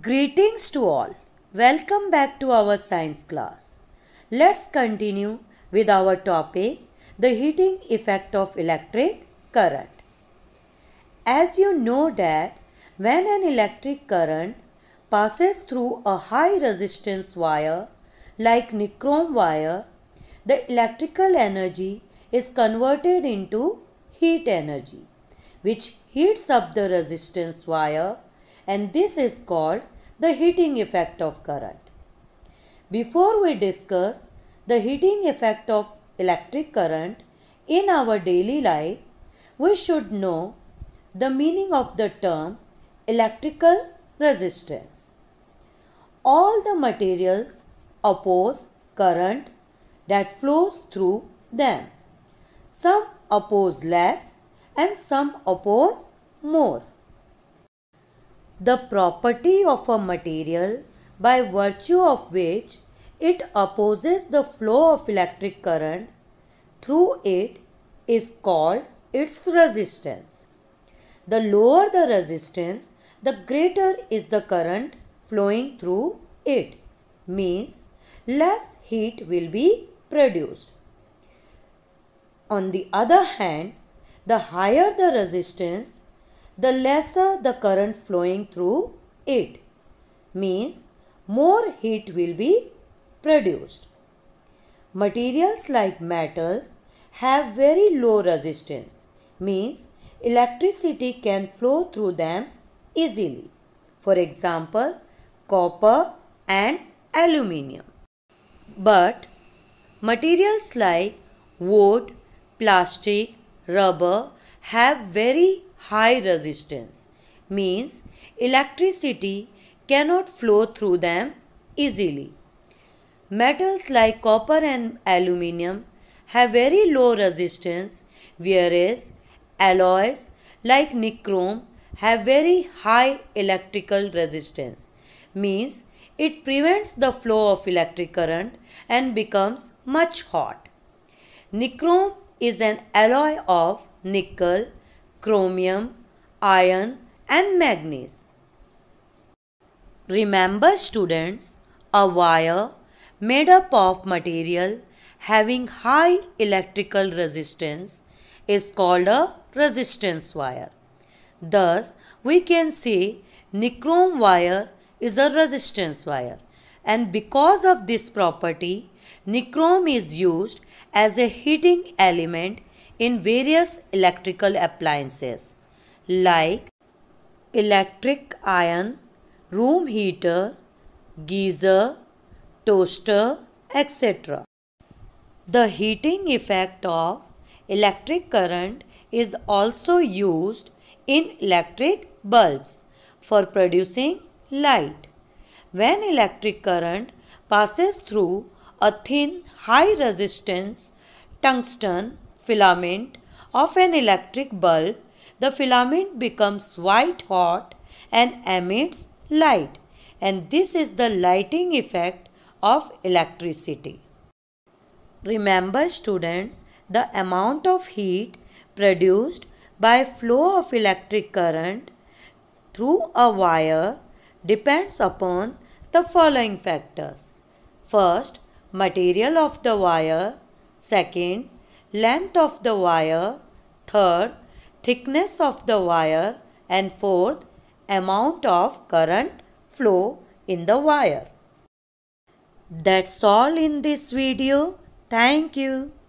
Greetings to all. Welcome back to our science class. Let's continue with our topic the heating effect of electric current. As you know that when an electric current passes through a high resistance wire like nichrome wire, the electrical energy is converted into heat energy which heats up the resistance wire and this is called the heating effect of current. Before we discuss the heating effect of electric current in our daily life, we should know the meaning of the term electrical resistance. All the materials oppose current that flows through them. Some oppose less and some oppose more the property of a material by virtue of which it opposes the flow of electric current through it is called its resistance. The lower the resistance, the greater is the current flowing through it, means less heat will be produced. On the other hand, the higher the resistance, the lesser the current flowing through it means more heat will be produced. Materials like metals have very low resistance means electricity can flow through them easily. For example, copper and aluminium. But materials like wood, plastic, rubber have very high resistance means electricity cannot flow through them easily. Metals like copper and aluminium have very low resistance whereas alloys like nichrome have very high electrical resistance means it prevents the flow of electric current and becomes much hot. Nichrome is an alloy of nickel chromium, iron and manganese. Remember students, a wire made up of material having high electrical resistance is called a resistance wire. Thus, we can say nichrome wire is a resistance wire and because of this property, nichrome is used as a heating element in various electrical appliances like electric iron, room heater, geyser, toaster, etc. The heating effect of electric current is also used in electric bulbs for producing light. When electric current passes through a thin high resistance tungsten filament of an electric bulb, the filament becomes white hot and emits light and this is the lighting effect of electricity. Remember students, the amount of heat produced by flow of electric current through a wire depends upon the following factors. First, material of the wire. Second, length of the wire, third, thickness of the wire, and fourth, amount of current flow in the wire. That's all in this video. Thank you.